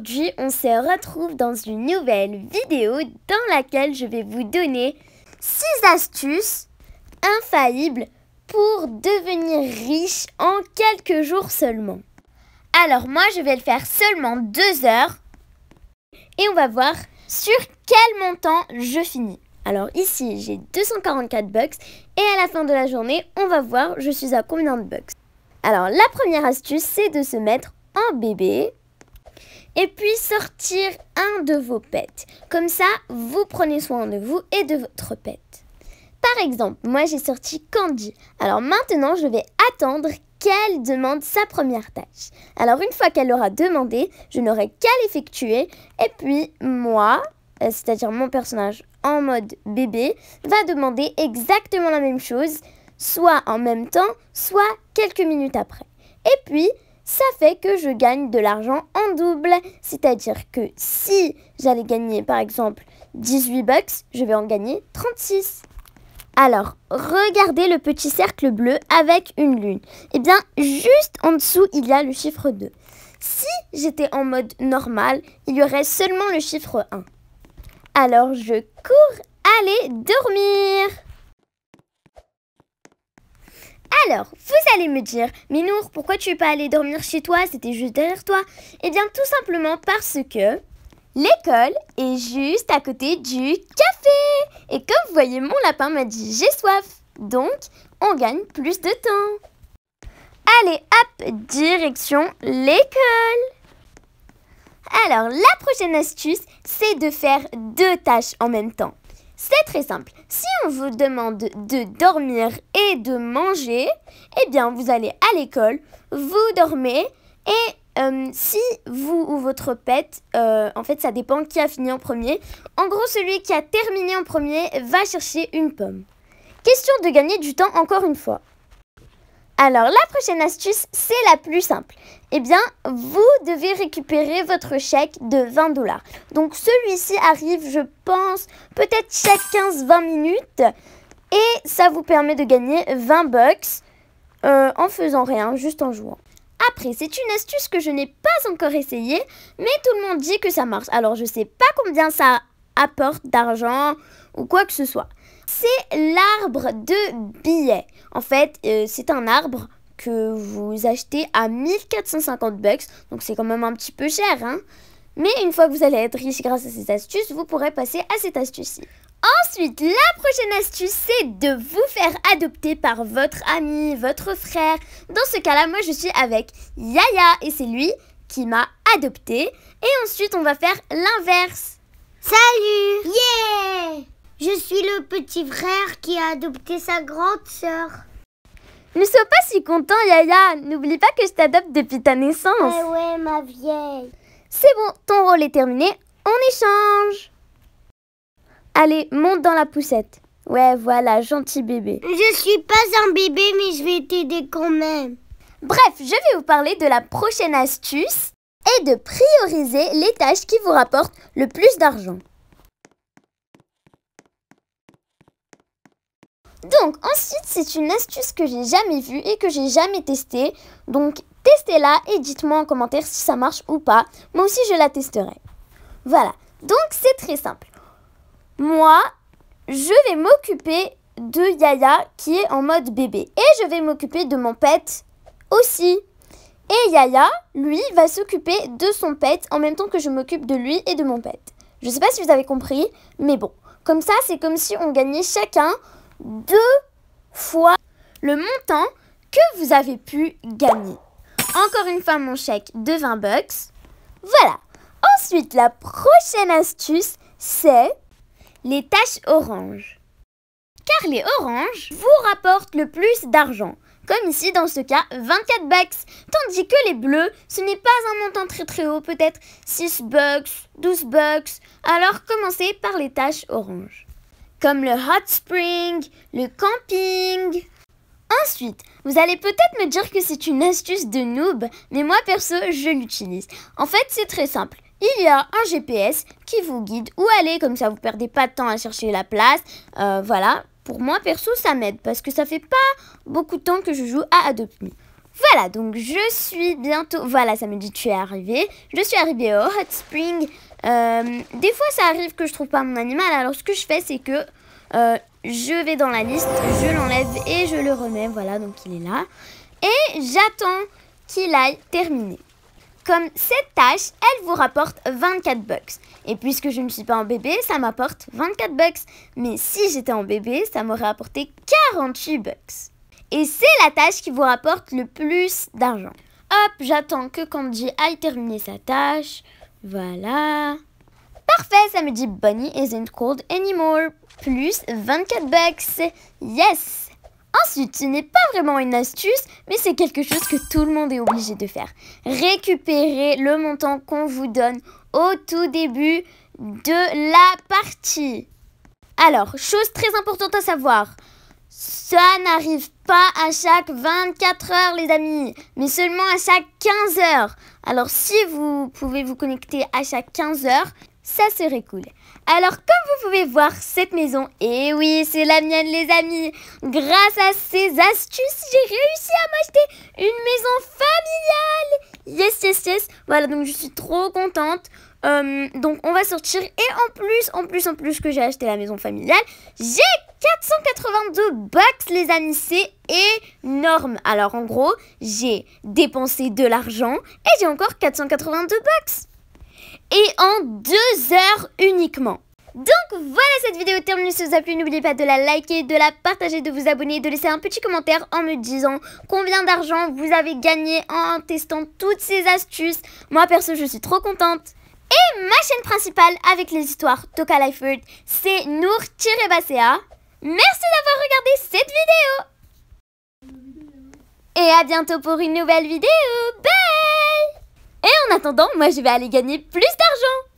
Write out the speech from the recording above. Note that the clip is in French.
aujourd'hui, on se retrouve dans une nouvelle vidéo dans laquelle je vais vous donner 6 astuces infaillibles pour devenir riche en quelques jours seulement. Alors moi, je vais le faire seulement 2 heures et on va voir sur quel montant je finis. Alors ici, j'ai 244 bucks et à la fin de la journée, on va voir je suis à combien de bucks. Alors la première astuce, c'est de se mettre en bébé et puis sortir un de vos pets. Comme ça, vous prenez soin de vous et de votre pet. Par exemple, moi j'ai sorti Candy. Alors maintenant, je vais attendre qu'elle demande sa première tâche. Alors une fois qu'elle aura demandé, je n'aurai qu'à l'effectuer. Et puis moi, euh, c'est-à-dire mon personnage en mode bébé, va demander exactement la même chose, soit en même temps, soit quelques minutes après. Et puis, ça fait que je gagne de l'argent en double. C'est-à-dire que si j'allais gagner par exemple 18 bucks, je vais en gagner 36. Alors, regardez le petit cercle bleu avec une lune. Eh bien, juste en dessous, il y a le chiffre 2. Si j'étais en mode normal, il y aurait seulement le chiffre 1. Alors, je cours aller dormir. Alors, vous allez me dire, Minour pourquoi tu es pas allé dormir chez toi C'était juste derrière toi. Eh bien, tout simplement parce que l'école est juste à côté du café. Et comme vous voyez, mon lapin m'a dit j'ai soif. Donc, on gagne plus de temps. Allez, hop, direction l'école. Alors, la prochaine astuce, c'est de faire deux tâches en même temps. C'est très simple. Si on vous demande de dormir et de manger, eh bien, vous allez à l'école, vous dormez et euh, si vous ou votre pet, euh, en fait ça dépend qui a fini en premier. En gros, celui qui a terminé en premier va chercher une pomme. Question de gagner du temps encore une fois. Alors, la prochaine astuce, c'est la plus simple. Eh bien, vous devez récupérer votre chèque de 20 dollars. Donc, celui-ci arrive, je pense, peut-être chaque 15-20 minutes. Et ça vous permet de gagner 20 bucks euh, en faisant rien, juste en jouant. Après, c'est une astuce que je n'ai pas encore essayée, mais tout le monde dit que ça marche. Alors, je ne sais pas combien ça apporte d'argent ou quoi que ce soit. C'est l'arbre de billets. En fait, euh, c'est un arbre que vous achetez à 1450 bucks, donc c'est quand même un petit peu cher, hein mais une fois que vous allez être riche grâce à ces astuces, vous pourrez passer à cette astuce-ci. Ensuite, la prochaine astuce, c'est de vous faire adopter par votre ami, votre frère. Dans ce cas-là, moi, je suis avec Yaya et c'est lui qui m'a adopté. Et ensuite, on va faire l'inverse. Salut le petit frère qui a adopté sa grande sœur. Ne sois pas si content, Yaya. N'oublie pas que je t'adopte depuis ta naissance. Ouais, eh ouais, ma vieille. C'est bon, ton rôle est terminé. On échange. Allez, monte dans la poussette. Ouais, voilà, gentil bébé. Je suis pas un bébé, mais je vais t'aider quand même. Bref, je vais vous parler de la prochaine astuce et de prioriser les tâches qui vous rapportent le plus d'argent. Donc ensuite, c'est une astuce que j'ai jamais vue et que j'ai jamais testée. Donc testez-la et dites-moi en commentaire si ça marche ou pas. Moi aussi, je la testerai. Voilà. Donc c'est très simple. Moi, je vais m'occuper de Yaya qui est en mode bébé. Et je vais m'occuper de mon pet aussi. Et Yaya, lui, va s'occuper de son pet en même temps que je m'occupe de lui et de mon pet. Je sais pas si vous avez compris, mais bon. Comme ça, c'est comme si on gagnait chacun deux fois le montant que vous avez pu gagner. Encore une fois, mon chèque de 20 bucks. Voilà. Ensuite, la prochaine astuce, c'est les tâches oranges. Car les oranges vous rapportent le plus d'argent, comme ici dans ce cas 24 bucks, tandis que les bleus, ce n'est pas un montant très très haut, peut-être 6 bucks, 12 bucks. Alors commencez par les tâches oranges comme le hot spring, le camping. Ensuite, vous allez peut-être me dire que c'est une astuce de noob, mais moi perso, je l'utilise. En fait, c'est très simple. Il y a un GPS qui vous guide où aller, comme ça vous perdez pas de temps à chercher la place. Euh, voilà, pour moi perso, ça m'aide parce que ça fait pas beaucoup de temps que je joue à Adopt Me. Voilà, donc je suis bientôt... Voilà, ça me dit tu es arrivé. Je suis arrivé au Hot Spring. Euh, des fois, ça arrive que je trouve pas mon animal. Alors, ce que je fais, c'est que euh, je vais dans la liste, je l'enlève et je le remets. Voilà, donc il est là. Et j'attends qu'il aille terminer. Comme cette tâche, elle vous rapporte 24 bucks. Et puisque je ne suis pas en bébé, ça m'apporte 24 bucks. Mais si j'étais en bébé, ça m'aurait apporté 48 bucks. Et c'est la tâche qui vous rapporte le plus d'argent. Hop, j'attends que Candy aille terminer sa tâche. Voilà. Parfait, ça me dit Bunny isn't cold anymore. Plus 24 bucks. Yes! Ensuite, ce n'est pas vraiment une astuce, mais c'est quelque chose que tout le monde est obligé de faire. Récupérer le montant qu'on vous donne au tout début de la partie. Alors, chose très importante à savoir, ça n'arrive pas à chaque 24 heures, les amis, mais seulement à chaque 15 heures. Alors, si vous pouvez vous connecter à chaque 15 heures, ça serait cool. Alors, comme vous pouvez voir, cette maison, et eh oui, c'est la mienne, les amis. Grâce à ces astuces, j'ai réussi à m'acheter une maison familiale. Yes, yes, yes. Voilà, donc je suis trop contente. Euh, donc on va sortir. Et en plus, en plus, en plus que j'ai acheté la maison familiale, j'ai 482 bucks les amis, c'est énorme. Alors en gros, j'ai dépensé de l'argent et j'ai encore 482 bucks. Et en deux heures uniquement. Donc voilà cette vidéo terminée, si vous a plu n'oubliez pas de la liker, de la partager, de vous abonner, de laisser un petit commentaire en me disant combien d'argent vous avez gagné en testant toutes ces astuces. Moi perso je suis trop contente et ma chaîne principale avec les histoires Toka Food, c'est Nour Basea. Merci d'avoir regardé cette vidéo Et à bientôt pour une nouvelle vidéo Bye Et en attendant, moi je vais aller gagner plus d'argent